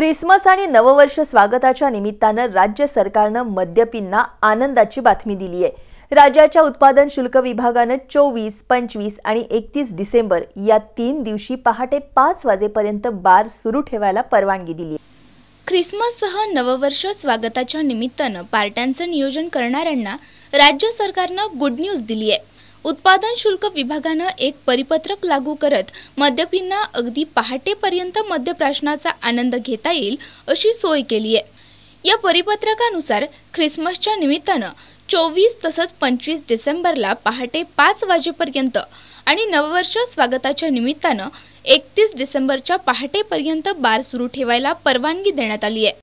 Christmas आणि नववर्ष स्वागताच्या निमित्तानं राज्य सरकारनं मद्यपींना आनंदाची बातमी दिली आहे राज्याच्या उत्पादन शुल्क विभागानं चोवीस पंचवीस आणि एकतीस डिसेंबर या तीन दिवशी पहाटे पाच वाजेपर्यंत बार सुरू ठेवायला परवानगी दिली ख्रिसमससह नववर्ष स्वागताच्या निमित्तानं पार्ट्यांचं नियोजन करणाऱ्यांना राज्य सरकारनं गुड न्यूज दिली आहे उत्पादन शुल्क विभागानं एक परिपत्रक लागू करत मद्यपींना अगदी पहाटेपर्यंत मद्यप्राशनाचा आनंद घेता येईल अशी सोय केली आहे या परिपत्रकानुसार ख्रिसमसच्या निमित्तानं चोवीस तसंच पंचवीस डिसेंबरला पहाटे पाच वाजेपर्यंत आणि नववर्ष स्वागताच्या निमित्तानं एकतीस डिसेंबरच्या पहाटेपर्यंत बार सुरू ठेवायला परवानगी देण्यात आली आहे